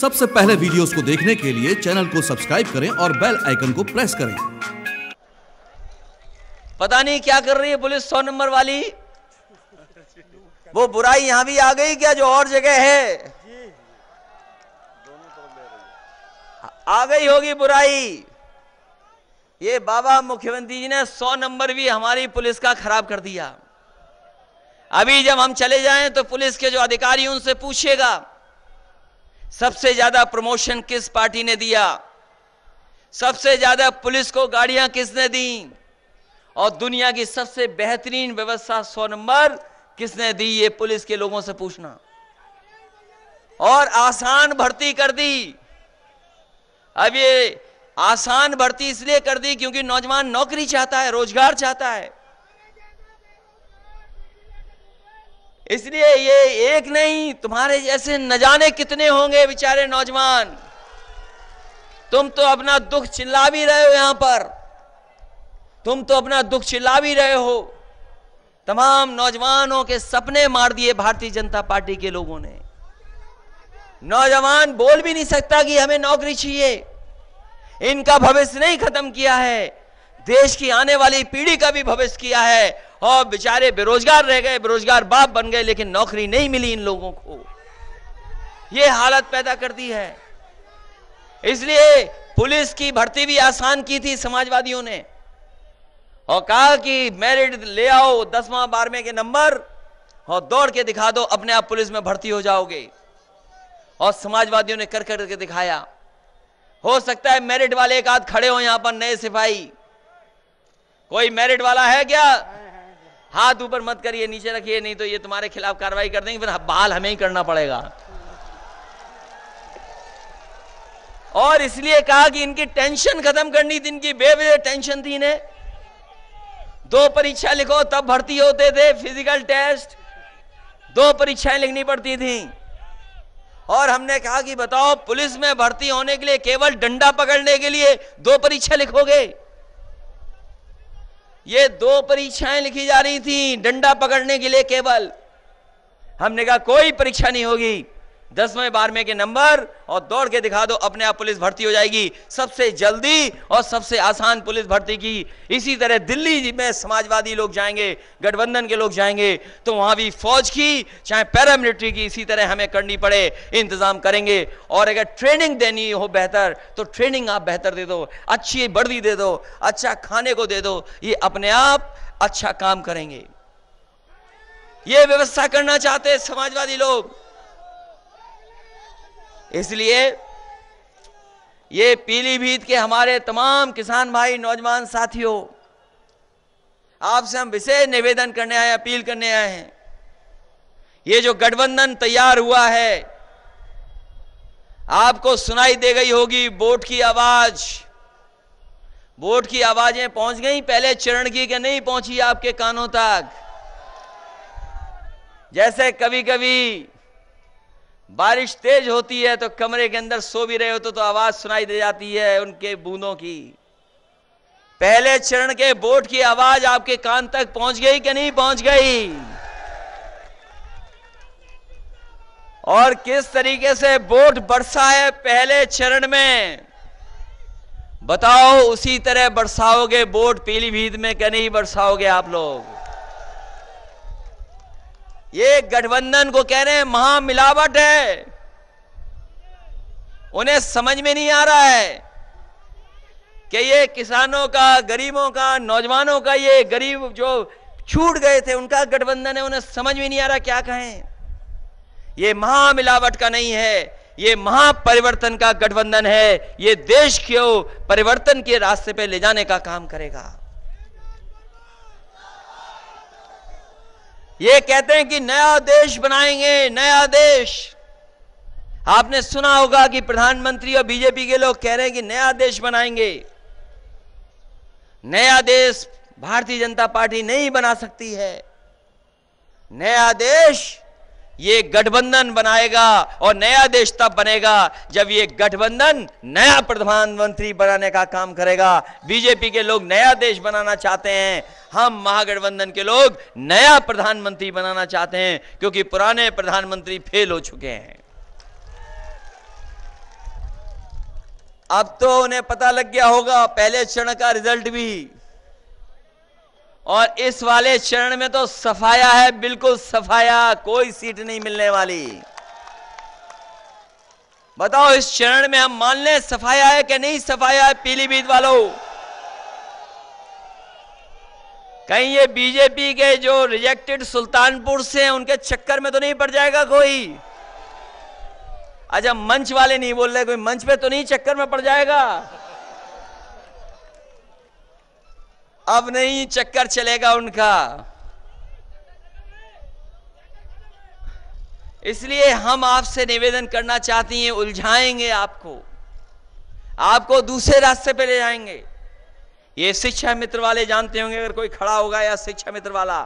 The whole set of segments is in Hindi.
सबसे पहले वीडियोस को देखने के लिए चैनल को सब्सक्राइब करें और बेल आइकन को प्रेस करें पता नहीं क्या कर रही है पुलिस सौ नंबर वाली वो बुराई यहां भी आ गई क्या जो और जगह है आ गई होगी बुराई ये बाबा मुख्यमंत्री जी ने सौ नंबर भी हमारी पुलिस का खराब कर दिया अभी जब हम चले जाएं तो पुलिस के जो अधिकारी उनसे पूछेगा सबसे ज्यादा प्रमोशन किस पार्टी ने दिया सबसे ज्यादा पुलिस को गाड़ियां किसने दी और दुनिया की सबसे बेहतरीन व्यवस्था सौ नंबर किसने दी ये पुलिस के लोगों से पूछना और आसान भर्ती कर दी अब ये आसान भर्ती इसलिए कर दी क्योंकि नौजवान नौकरी चाहता है रोजगार चाहता है इसलिए ये एक नहीं तुम्हारे जैसे न जाने कितने होंगे बेचारे नौजवान तुम तो अपना दुख चिल्ला भी रहे हो यहां पर तुम तो अपना दुख चिल्ला भी रहे हो तमाम नौजवानों के सपने मार दिए भारतीय जनता पार्टी के लोगों ने नौजवान बोल भी नहीं सकता कि हमें नौकरी चाहिए इनका भविष्य नहीं खत्म किया है देश की आने वाली पीढ़ी का भी भविष्य किया है और बेचारे बेरोजगार रह गए बेरोजगार बाप बन गए लेकिन नौकरी नहीं मिली इन लोगों को ये हालत पैदा कर दी है इसलिए पुलिस की भर्ती भी आसान की थी समाजवादियों ने और कहा कि मेरिट ले आओ दसवां बारहवें के नंबर और दौड़ के दिखा दो अपने आप पुलिस में भर्ती हो जाओगे और समाजवादियों ने कर करके दिखाया हो सकता है मेरिट वाले एक आध खड़े हो यहां पर नए सिपाही कोई मेरिट वाला है क्या हाथ ऊपर मत करिए नीचे रखिए नहीं तो ये तुम्हारे खिलाफ कार्रवाई कर देंगे फिर बाल हमें ही करना पड़ेगा और इसलिए कहा कि इनकी टेंशन खत्म करनी थी इनकी बेबे टेंशन थी इन्हें दो परीक्षा लिखो तब भर्ती होते थे फिजिकल टेस्ट दो परीक्षाएं लिखनी पड़ती थी और हमने कहा कि बताओ पुलिस में भर्ती होने के लिए केवल डंडा पकड़ने के लिए दो परीक्षा लिखोगे ये दो परीक्षाएं लिखी जा रही थी डंडा पकड़ने के लिए केवल हमने कहा कोई परीक्षा नहीं होगी दसवें बारहवें के नंबर और दौड़ के दिखा दो अपने आप पुलिस भर्ती हो जाएगी सबसे जल्दी और सबसे आसान पुलिस भर्ती की इसी तरह दिल्ली में समाजवादी लोग जाएंगे गठबंधन के लोग जाएंगे तो वहां भी फौज की चाहे पैरामिलिट्री की इसी तरह हमें करनी पड़े इंतजाम करेंगे और अगर ट्रेनिंग देनी हो बेहतर तो ट्रेनिंग आप बेहतर दे दो अच्छी वर्दी दे दो अच्छा खाने को दे दो ये अपने आप अच्छा काम करेंगे ये व्यवस्था करना चाहते समाजवादी लोग इसलिए ये पीलीभीत के हमारे तमाम किसान भाई नौजवान साथियों आपसे हम विशेष निवेदन करने आए अपील करने आए हैं ये जो गठबंधन तैयार हुआ है आपको सुनाई दे गई होगी वोट की आवाज वोट की आवाजें पहुंच गई पहले चरण की के नहीं पहुंची आपके कानों तक जैसे कभी कभी बारिश तेज होती है तो कमरे के अंदर सो भी रहे हो तो, तो आवाज सुनाई दे जाती है उनके बूंदों की पहले चरण के बोट की आवाज आपके कान तक पहुंच गई कि नहीं पहुंच गई और किस तरीके से बोट बरसा है पहले चरण में बताओ उसी तरह बरसाओगे बोट पीलीभीत में क्या नहीं बरसाओगे आप लोग ये गठबंधन को कह रहे हैं महामिलावट है उन्हें समझ में नहीं आ रहा है कि ये किसानों का गरीबों का नौजवानों का ये गरीब जो छूट गए थे उनका गठबंधन है उन्हें समझ में नहीं आ रहा क्या कहें ये महामिलावट का नहीं है ये महापरिवर्तन का गठबंधन है ये देश को परिवर्तन के रास्ते पे ले जाने का काम करेगा ये कहते हैं कि नया देश बनाएंगे नया देश आपने सुना होगा कि प्रधानमंत्री और बीजेपी के लोग कह रहे हैं कि नया देश बनाएंगे नया देश भारतीय जनता पार्टी नहीं बना सकती है नया देश ये गठबंधन बनाएगा और नया देश तब बनेगा जब ये गठबंधन नया प्रधानमंत्री बनाने का काम करेगा बीजेपी के लोग नया देश बनाना चाहते हैं हम महागठबंधन के लोग नया प्रधानमंत्री बनाना चाहते हैं क्योंकि पुराने प्रधानमंत्री फेल हो चुके हैं अब तो उन्हें पता लग गया होगा पहले चरण का रिजल्ट भी और इस वाले चरण में तो सफाया है बिल्कुल सफाया कोई सीट नहीं मिलने वाली बताओ इस चरण में हम मान लें सफाया है कि नहीं सफाया है पीलीभीत वालों कहीं ये बीजेपी के जो रिजेक्टेड सुल्तानपुर से हैं उनके चक्कर में तो नहीं पड़ जाएगा कोई अच्छा मंच वाले नहीं बोल रहे कोई मंच पे तो नहीं चक्कर में पड़ जाएगा अब नहीं चक्कर चलेगा उनका इसलिए हम आपसे निवेदन करना चाहती हैं उलझाएंगे आपको आपको दूसरे रास्ते पे ले जाएंगे ये शिक्षा मित्र वाले जानते होंगे अगर कोई खड़ा होगा या शिक्षा मित्र वाला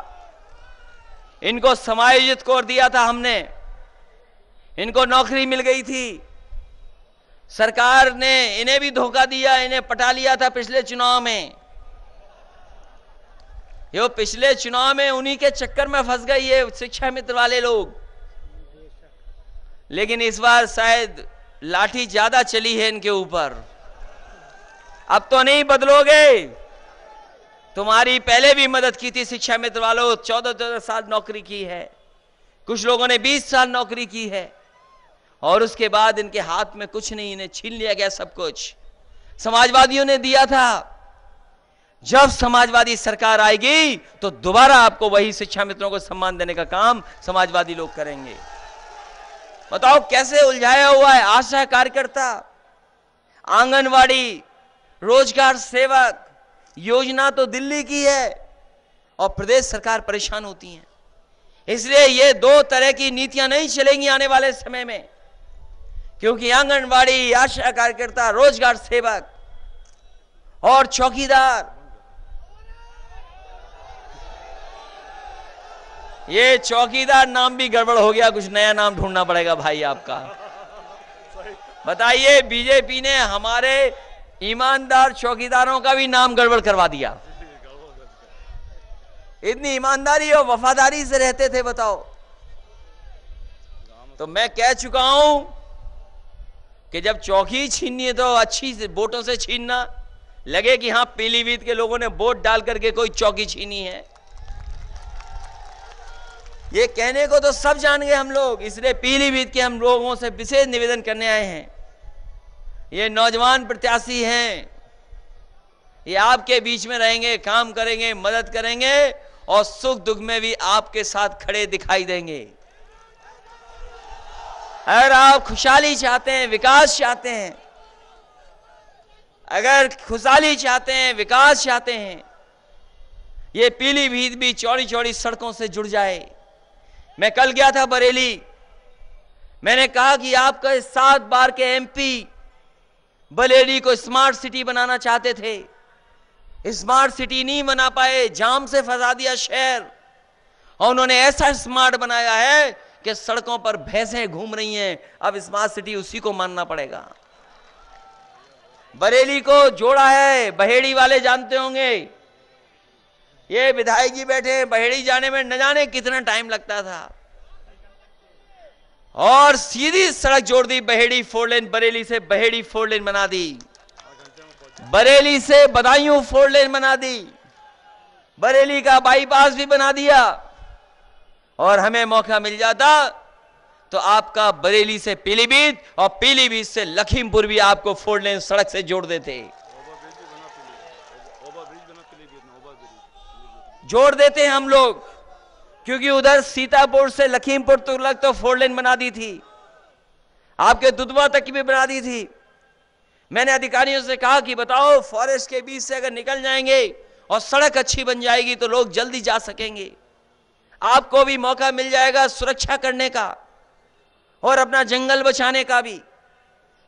इनको समायोजित कर दिया था हमने इनको नौकरी मिल गई थी सरकार ने इन्हें भी धोखा दिया इन्हें पटा लिया था पिछले चुनाव में यो पिछले चुनाव में उन्हीं के चक्कर में फंस गई है शिक्षा मित्र वाले लोग लेकिन इस बार शायद लाठी ज्यादा चली है इनके ऊपर अब तो नहीं बदलोगे तुम्हारी पहले भी मदद की थी शिक्षा मित्र वालों चौदह चौदह साल नौकरी की है कुछ लोगों ने बीस साल नौकरी की है और उसके बाद इनके हाथ में कुछ नहीं इन्हें छीन लिया गया सब कुछ समाजवादियों ने दिया था जब समाजवादी सरकार आएगी तो दोबारा आपको वही शिक्षा मित्रों को सम्मान देने का काम समाजवादी लोग करेंगे बताओ कैसे उलझाया हुआ है आशा कार्यकर्ता आंगनवाड़ी रोजगार सेवक योजना तो दिल्ली की है और प्रदेश सरकार परेशान होती है इसलिए ये दो तरह की नीतियां नहीं चलेंगी आने वाले समय में क्योंकि आंगनवाड़ी आशा कार्यकर्ता रोजगार सेवक और चौकीदार ये चौकीदार नाम भी गड़बड़ हो गया कुछ नया नाम ढूंढना पड़ेगा भाई आपका बताइए बीजेपी ने हमारे ईमानदार चौकीदारों का भी नाम गड़बड़ करवा दिया इतनी ईमानदारी और वफादारी से रहते थे बताओ तो मैं कह चुका हूं कि जब चौकी छीननी है तो अच्छी वोटों से छीनना लगे कि हाँ पीलीभीत के लोगों ने वोट डाल करके कोई चौकी छीनी है ये कहने को तो सब जान गए हम लोग इसलिए पीलीभीत के हम लोगों से विशेष निवेदन करने आए हैं ये नौजवान प्रत्याशी हैं ये आपके बीच में रहेंगे काम करेंगे मदद करेंगे और सुख दुख में भी आपके साथ खड़े दिखाई देंगे अगर आप खुशहाली चाहते हैं विकास चाहते हैं अगर खुशहाली चाहते हैं विकास चाहते हैं ये पीलीभीत भी चौड़ी चौड़ी सड़कों से जुड़ जाए मैं कल गया था बरेली मैंने कहा कि आपका सात बार के एमपी बरेली को स्मार्ट सिटी बनाना चाहते थे स्मार्ट सिटी नहीं बना पाए जाम से फंसा दिया शहर और उन्होंने ऐसा स्मार्ट बनाया है कि सड़कों पर भैंसें घूम रही हैं अब स्मार्ट सिटी उसी को मानना पड़ेगा बरेली को जोड़ा है बहेड़ी वाले जानते होंगे ये विधायक जी बैठे हैं बहेड़ी जाने में न जाने कितना टाइम लगता था और सीधी सड़क जोड़ दी बहेड़ी फोर लेन बरेली से बहेड़ी फोर लेन बना दी बरेली से बदायूं फोर लेन बना दी बरेली का बाईपास भी बना दिया और हमें मौका मिल जाता तो आपका बरेली से पीलीभीत और पीलीभीत से लखीमपुर भी आपको फोर लेन सड़क से जोड़ देते जोड़ देते हैं हम लोग क्योंकि उधर सीतापुर से लखीमपुर तुगलक तो फोर लेन बना दी थी आपके दुधवा तक की भी बना दी थी मैंने अधिकारियों से कहा कि बताओ फॉरेस्ट के बीच से अगर निकल जाएंगे और सड़क अच्छी बन जाएगी तो लोग जल्दी जा सकेंगे आपको भी मौका मिल जाएगा सुरक्षा करने का और अपना जंगल बचाने का भी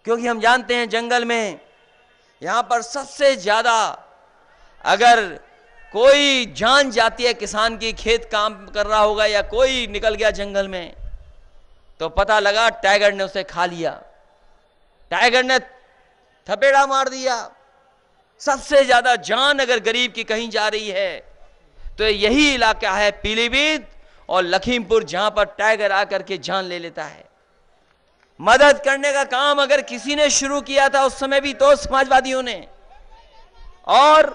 क्योंकि हम जानते हैं जंगल में यहां पर सबसे ज्यादा अगर कोई जान जाती है किसान की खेत काम कर रहा होगा या कोई निकल गया जंगल में तो पता लगा टाइगर ने उसे खा लिया टाइगर ने थपेड़ा मार दिया सबसे ज्यादा जान अगर गरीब की कहीं जा रही है तो यही इलाका है पीलीभीत और लखीमपुर जहां पर टाइगर आकर के जान ले लेता है मदद करने का काम अगर किसी ने शुरू किया था उस समय भी तो समाजवादियों ने और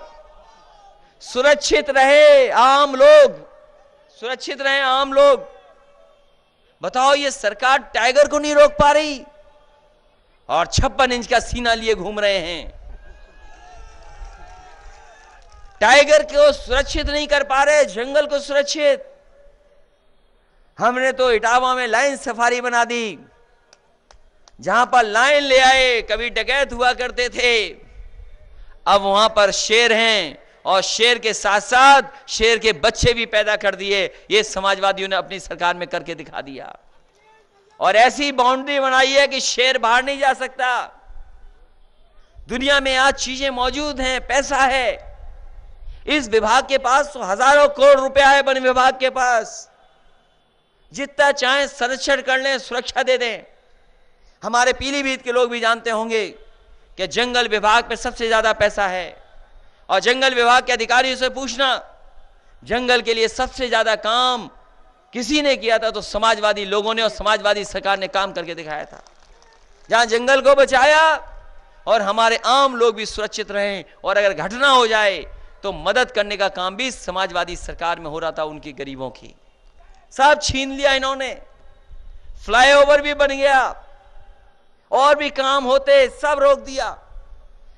सुरक्षित रहे आम लोग सुरक्षित रहे आम लोग बताओ ये सरकार टाइगर को नहीं रोक पा रही और छप्पन इंच का सीना लिए घूम रहे हैं टाइगर को सुरक्षित नहीं कर पा रहे जंगल को सुरक्षित हमने तो इटावा में लाइन सफारी बना दी जहां पर लाइन ले आए कभी डकैत हुआ करते थे अब वहां पर शेर हैं और शेर के साथ साथ शेर के बच्चे भी पैदा कर दिए ये समाजवादियों ने अपनी सरकार में करके दिखा दिया और ऐसी बाउंड्री बनाई है कि शेर बाहर नहीं जा सकता दुनिया में आज चीजें मौजूद हैं पैसा है इस विभाग के पास तो हजारों करोड़ रुपया है वन विभाग के पास जितना चाहे संरक्षण कर लें सुरक्षा दे दें हमारे पीलीभीत के लोग भी जानते होंगे कि जंगल विभाग पर सबसे ज्यादा पैसा है और जंगल विभाग के अधिकारी से पूछना जंगल के लिए सबसे ज्यादा काम किसी ने किया था तो समाजवादी लोगों ने और समाजवादी सरकार ने काम करके दिखाया था जहां जंगल को बचाया और हमारे आम लोग भी सुरक्षित रहे और अगर घटना हो जाए तो मदद करने का काम भी समाजवादी सरकार में हो रहा था उनकी गरीबों की सब छीन लिया इन्होंने फ्लाईओवर भी बन गया और भी काम होते सब रोक दिया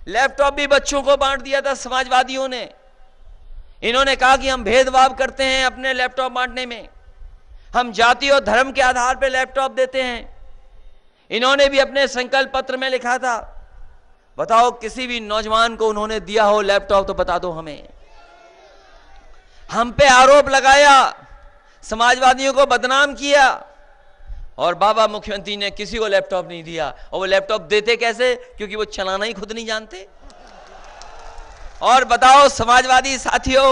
लैपटॉप भी बच्चों को बांट दिया था समाजवादियों ने इन्होंने कहा कि हम भेदभाव करते हैं अपने लैपटॉप बांटने में हम जाति और धर्म के आधार पर लैपटॉप देते हैं इन्होंने भी अपने संकल्प पत्र में लिखा था बताओ किसी भी नौजवान को उन्होंने दिया हो लैपटॉप तो बता दो हमें हम पे आरोप लगाया समाजवादियों को बदनाम किया और बाबा मुख्यमंत्री ने किसी को लैपटॉप नहीं दिया और वो लैपटॉप देते कैसे क्योंकि वो चलाना ही खुद नहीं जानते और बताओ समाजवादी साथियों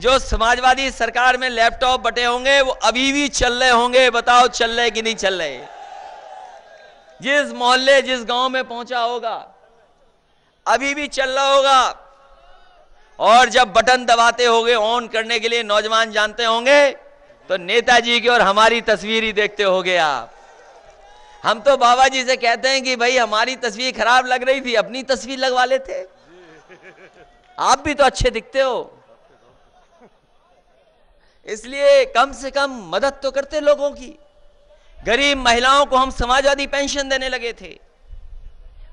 जो समाजवादी सरकार में लैपटॉप बटे होंगे वो अभी भी चल रहे होंगे बताओ चल रहे कि नहीं चल रहे जिस मोहल्ले जिस गांव में पहुंचा होगा अभी भी चल रहा होगा और जब बटन दबाते होंगे ऑन करने के लिए नौजवान जानते होंगे तो नेताजी की और हमारी तस्वीर ही देखते हो गए आप हम तो बाबा जी से कहते हैं कि भाई हमारी तस्वीर खराब लग रही थी अपनी तस्वीर लगवा लेते आप भी तो अच्छे दिखते हो इसलिए कम से कम मदद तो करते लोगों की गरीब महिलाओं को हम समाजवादी पेंशन देने लगे थे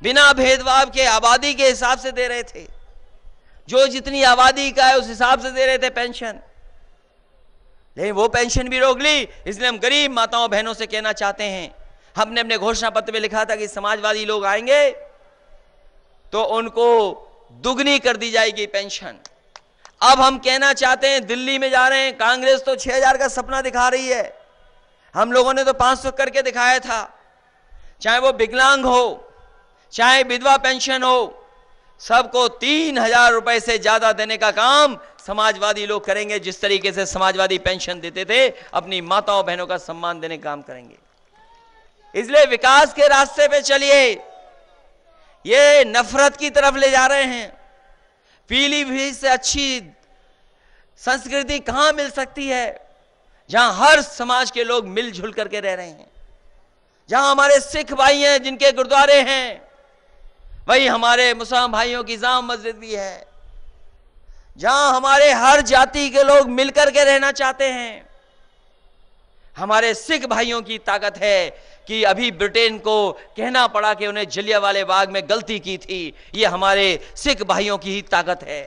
बिना भेदभाव के आबादी के हिसाब से दे रहे थे जो जितनी आबादी का है उस हिसाब से दे रहे थे पेंशन लेकिन वो पेंशन भी रोक ली इसलिए हम गरीब माताओं बहनों से कहना चाहते हैं हमने अपने घोषणा पत्र में लिखा था कि समाजवादी लोग आएंगे तो उनको दुगनी कर दी जाएगी पेंशन अब हम कहना चाहते हैं दिल्ली में जा रहे हैं कांग्रेस तो 6000 का सपना दिखा रही है हम लोगों ने तो 500 करके दिखाया था चाहे वो विकलांग हो चाहे विधवा पेंशन हो सबको तीन हजार रुपए से ज्यादा देने का काम समाजवादी लोग करेंगे जिस तरीके से समाजवादी पेंशन देते थे अपनी माताओं बहनों का सम्मान देने का काम करेंगे इसलिए विकास के रास्ते पे चलिए ये नफरत की तरफ ले जा रहे हैं पीलीभीत से अच्छी संस्कृति कहां मिल सकती है जहां हर समाज के लोग मिलजुल करके रह रहे हैं जहां हमारे सिख भाई हैं जिनके गुरुद्वारे हैं वही हमारे मुसलमान भाइयों की जाम मस्जिद भी है जहां हमारे हर जाति के लोग मिलकर के रहना चाहते हैं हमारे सिख भाइयों की ताकत है कि अभी ब्रिटेन को कहना पड़ा कि उन्हें जलिया वाले बाग में गलती की थी ये हमारे सिख भाइयों की ही ताकत है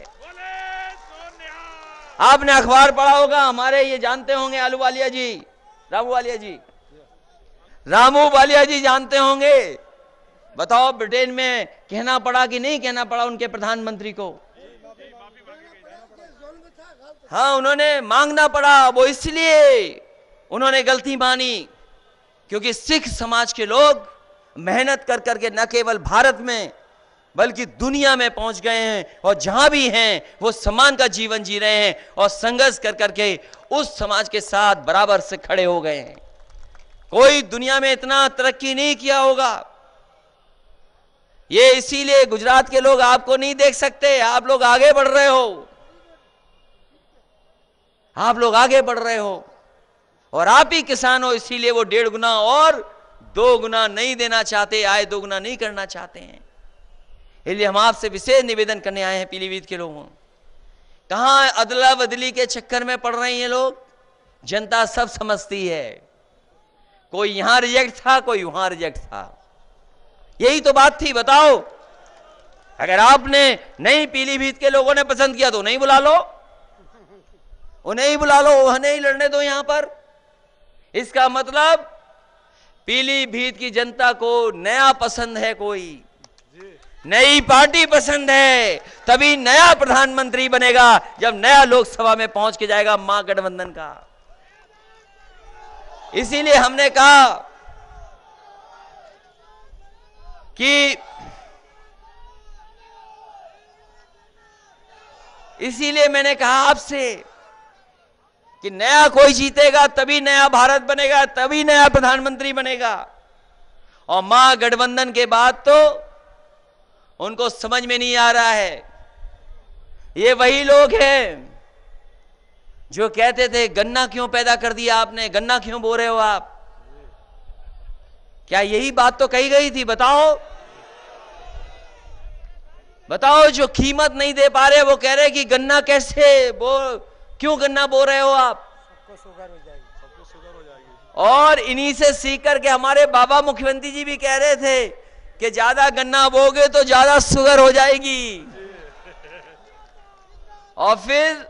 आपने अखबार पढ़ा होगा हमारे ये जानते होंगे आलू वालिया जी रामू वालिया जी रामू वालिया जी जानते होंगे बताओ ब्रिटेन में कहना पड़ा कि नहीं कहना पड़ा उनके प्रधानमंत्री को हाँ उन्होंने मांगना पड़ा वो इसलिए उन्होंने गलती मानी क्योंकि सिख समाज के लोग मेहनत कर करके न केवल भारत में बल्कि दुनिया में पहुंच गए हैं और जहां भी हैं वो समान का जीवन जी रहे हैं और संघर्ष कर करके उस समाज के साथ बराबर से खड़े हो गए हैं कोई दुनिया में इतना तरक्की नहीं किया होगा ये इसीलिए गुजरात के लोग आपको नहीं देख सकते आप लोग आगे बढ़ रहे हो आप लोग आगे बढ़ रहे हो और आप ही किसान हो इसीलिए वो डेढ़ गुना और दो गुना नहीं देना चाहते आए दो गुना नहीं करना चाहते हैं इसलिए हम आपसे विशेष निवेदन करने आए हैं पीलीभीत के लोगों कहा अदला बदली के चक्कर में पड़ रहे हैं लोग जनता सब समझती है कोई यहां रिजेक्ट था कोई वहां रिजेक्ट था यही तो बात थी बताओ अगर आपने नहीं पीलीभीत के लोगों ने पसंद किया तो नहीं बुला लो उन्हें ही बुला लो उन्हें ही लड़ने दो यहां पर इसका मतलब पीलीभीत की जनता को नया पसंद है कोई नई पार्टी पसंद है तभी नया प्रधानमंत्री बनेगा जब नया लोकसभा में पहुंच के जाएगा महागठबंधन का इसीलिए हमने कहा कि इसीलिए मैंने कहा आपसे कि नया कोई जीतेगा तभी नया भारत बनेगा तभी नया प्रधानमंत्री बनेगा और महागठबंधन के बाद तो उनको समझ में नहीं आ रहा है ये वही लोग हैं जो कहते थे गन्ना क्यों पैदा कर दिया आपने गन्ना क्यों बो रहे हो आप क्या यही बात तो कही गई थी बताओ बताओ जो कीमत नहीं दे पा रहे वो कह रहे कि गन्ना कैसे बो क्यों गन्ना बो रहे हो आप सबको शुगर हो जाएगी सबको शुगर हो जाएगी और इन्हीं से सीख करके हमारे बाबा मुख्यमंत्री जी भी कह रहे थे कि ज्यादा गन्ना बोगे तो ज्यादा शुगर हो जाएगी और फिर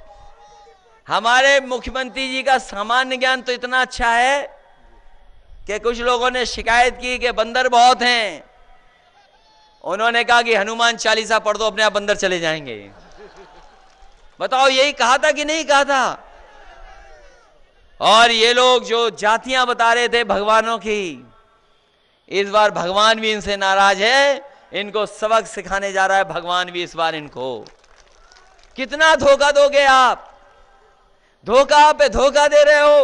हमारे मुख्यमंत्री जी का सामान्य ज्ञान तो इतना अच्छा है कि कुछ लोगों ने शिकायत की कि बंदर बहुत हैं उन्होंने कहा कि हनुमान चालीसा पढ़ दो अपने आप बंदर चले जाएंगे बताओ यही कहा था कि नहीं कहा था और ये लोग जो जातियां बता रहे थे भगवानों की इस बार भगवान भी इनसे नाराज है इनको सबक सिखाने जा रहा है भगवान भी इस बार इनको कितना धोखा दोगे आप धोखा पे धोखा दे रहे हो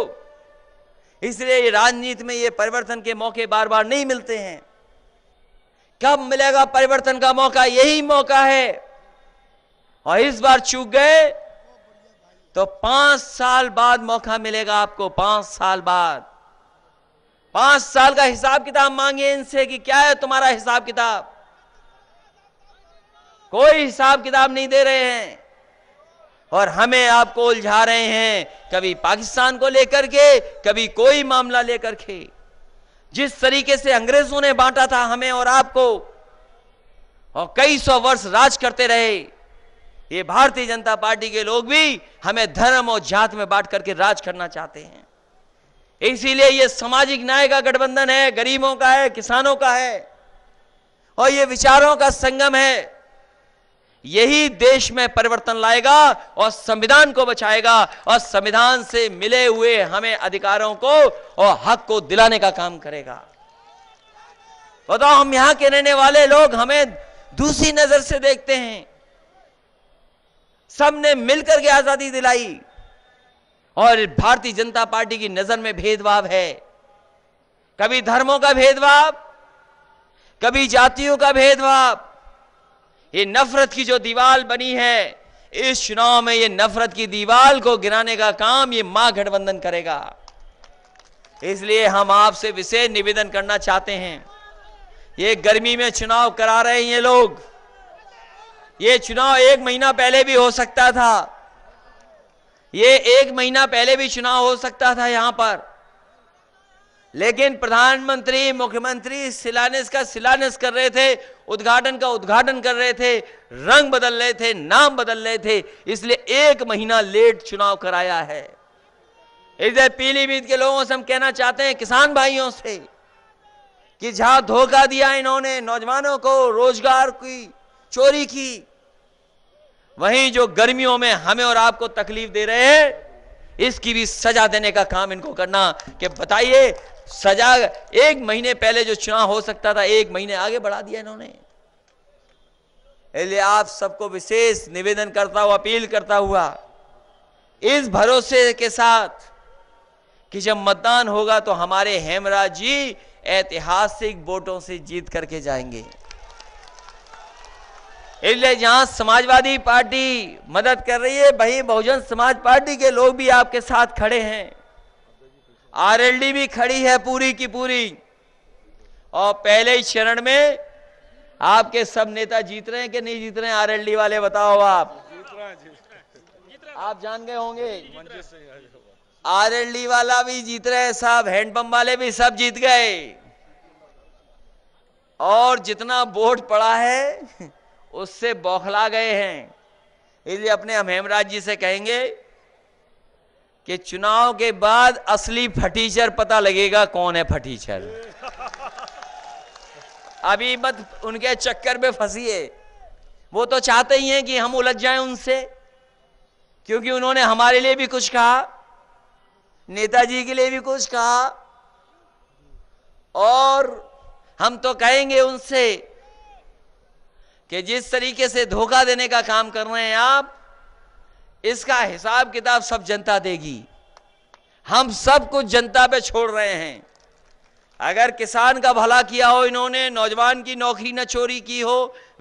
इसलिए राजनीति में ये परिवर्तन के मौके बार बार नहीं मिलते हैं कब मिलेगा परिवर्तन का मौका यही मौका है और इस बार चूक गए तो पांच साल बाद मौका मिलेगा आपको पांच साल बाद पांच साल का हिसाब किताब मांगे इनसे कि क्या है तुम्हारा हिसाब किताब कोई हिसाब किताब नहीं दे रहे हैं और हमें आपको उलझा रहे हैं कभी पाकिस्तान को लेकर के कभी कोई मामला लेकर के जिस तरीके से अंग्रेजों ने बांटा था हमें और आपको और कई सौ वर्ष राज करते रहे ये भारतीय जनता पार्टी के लोग भी हमें धर्म और जात में बांट करके राज करना चाहते हैं इसीलिए ये सामाजिक न्याय का गठबंधन है गरीबों का है किसानों का है और ये विचारों का संगम है यही देश में परिवर्तन लाएगा और संविधान को बचाएगा और संविधान से मिले हुए हमें अधिकारों को और हक को दिलाने का काम करेगा बताओ हम यहां के रहने वाले लोग हमें दूसरी नजर से देखते हैं सबने मिलकर के आजादी दिलाई और भारतीय जनता पार्टी की नजर में भेदभाव है कभी धर्मों का भेदभाव कभी जातियों का भेदभाव ये नफरत की जो दीवार बनी है इस चुनाव में ये नफरत की दीवार को गिराने का काम ये मां गठबंधन करेगा इसलिए हम आपसे विशेष निवेदन करना चाहते हैं ये गर्मी में चुनाव करा रहे हैं ये लोग ये चुनाव एक महीना पहले भी हो सकता था ये एक महीना पहले भी चुनाव हो सकता था यहां पर लेकिन प्रधानमंत्री मुख्यमंत्री शिलान्यास का शिलान्यास कर रहे थे उद्घाटन का उद्घाटन कर रहे थे रंग बदल रहे थे नाम बदल रहे थे इसलिए एक महीना लेट चुनाव कराया है इधर पीलीभीत के लोगों से हम कहना चाहते हैं किसान भाइयों से कि जहां धोखा दिया इन्होंने नौजवानों को रोजगार की चोरी की वहीं जो गर्मियों में हमें और आपको तकलीफ दे रहे हैं इसकी भी सजा देने का काम इनको करना कि बताइए सजा एक महीने पहले जो चुनाव हो सकता था एक महीने आगे बढ़ा दिया इन्होंने इसलिए आप सबको विशेष निवेदन करता हुआ अपील करता हुआ इस भरोसे के साथ कि जब मतदान होगा तो हमारे हेमराज जी ऐतिहासिक वोटों से जीत करके जाएंगे इसलिए जहां समाजवादी पार्टी मदद कर रही है वहीं बहुजन समाज पार्टी के लोग भी आपके साथ खड़े हैं आरएलडी भी खड़ी है पूरी की पूरी और पहले ही चरण में आपके सब नेता जीत रहे हैं कि नहीं जीत रहे हैं आरएलडी वाले बताओ आप आप जान गए होंगे आरएलडी वाला भी जीत रहे हैं साहब हैंडपंप वाले भी सब जीत गए और जितना वोट पड़ा है उससे बौखला गए हैं इसलिए अपने हम हेमराज जी से कहेंगे कि चुनाव के बाद असली फटीचर पता लगेगा कौन है फटीचर अभी मत उनके चक्कर में फंसिए वो तो चाहते ही हैं कि हम उलझ जाएं उनसे क्योंकि उन्होंने हमारे लिए भी कुछ कहा नेताजी के लिए भी कुछ कहा और हम तो कहेंगे उनसे कि जिस तरीके से धोखा देने का काम कर रहे हैं आप इसका हिसाब किताब सब जनता देगी हम सब कुछ जनता पे छोड़ रहे हैं अगर किसान का भला किया हो इन्होंने नौजवान की नौकरी न चोरी की हो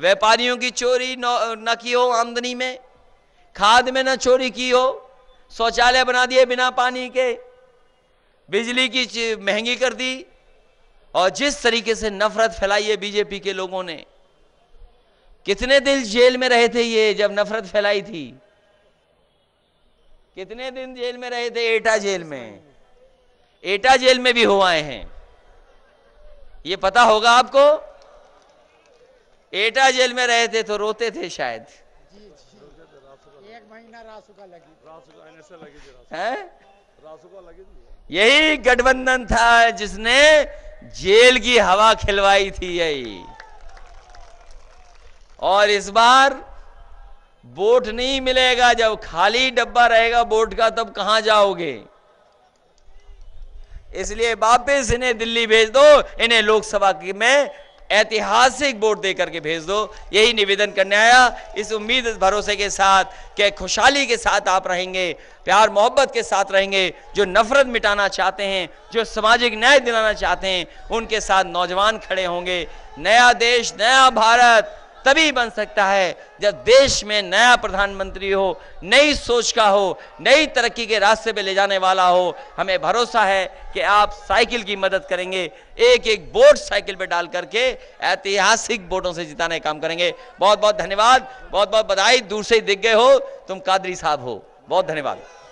व्यापारियों की चोरी न की हो आमदनी में खाद में न चोरी की हो शौचालय बना दिए बिना पानी के बिजली की महंगी कर दी और जिस तरीके से नफरत फैलाई है बीजेपी के लोगों ने कितने दिल जेल में रहे थे ये जब नफरत फैलाई थी कितने दिन जेल में रहे थे एटा जेल में एटा जेल में भी हो आए हैं ये पता होगा आपको एटा जेल में रहे थे तो रोते थे शायद एक महीना रासुका लगी रासुका लगी रासुका लगी यही गठबंधन था जिसने जेल की हवा खिलवाई थी यही और इस बार बोट नहीं मिलेगा जब खाली डब्बा रहेगा बोट का तब कहां जाओगे इसलिए वापिस इन्हें दिल्ली भेज दो इन्हें लोकसभा में ऐतिहासिक वोट दे करके भेज दो यही निवेदन करने आया इस उम्मीद इस भरोसे के साथ के खुशहाली के साथ आप रहेंगे प्यार मोहब्बत के साथ रहेंगे जो नफरत मिटाना चाहते हैं जो सामाजिक न्याय दिलाना चाहते हैं उनके साथ नौजवान खड़े होंगे नया देश नया भारत तभी बन सकता है जब देश में नया प्रधानमंत्री हो नई सोच का हो नई तरक्की के रास्ते पे ले जाने वाला हो हमें भरोसा है कि आप साइकिल की मदद करेंगे एक एक बोर्ड साइकिल पे डाल करके ऐतिहासिक बोर्डों से जिताने काम करेंगे बहुत बहुत धन्यवाद बहुत बहुत बधाई दूर से ही दिख गए हो तुम कादरी साहब हो बहुत धन्यवाद